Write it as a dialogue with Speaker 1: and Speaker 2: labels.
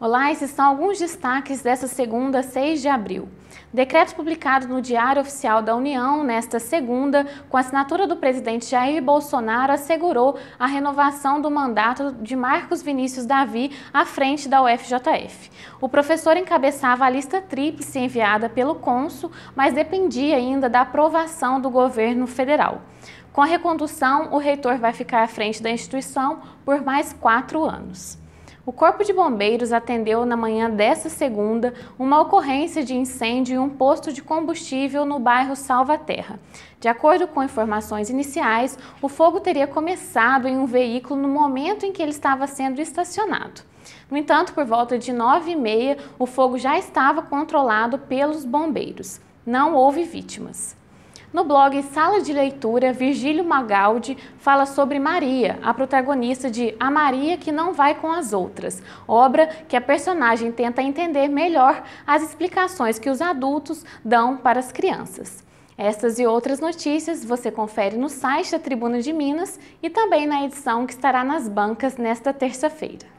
Speaker 1: Olá, esses são alguns destaques dessa segunda, 6 de abril. Decreto publicado no Diário Oficial da União nesta segunda, com a assinatura do presidente Jair Bolsonaro, assegurou a renovação do mandato de Marcos Vinícius Davi à frente da UFJF. O professor encabeçava a lista tríplice enviada pelo cônsul, mas dependia ainda da aprovação do governo federal. Com a recondução, o reitor vai ficar à frente da instituição por mais quatro anos. O Corpo de Bombeiros atendeu na manhã desta segunda uma ocorrência de incêndio em um posto de combustível no bairro Salvaterra. De acordo com informações iniciais, o fogo teria começado em um veículo no momento em que ele estava sendo estacionado. No entanto, por volta de 9h30, o fogo já estava controlado pelos bombeiros. Não houve vítimas. No blog Sala de Leitura, Virgílio Magaldi fala sobre Maria, a protagonista de A Maria que não vai com as outras, obra que a personagem tenta entender melhor as explicações que os adultos dão para as crianças. Estas e outras notícias você confere no site da Tribuna de Minas e também na edição que estará nas bancas nesta terça-feira.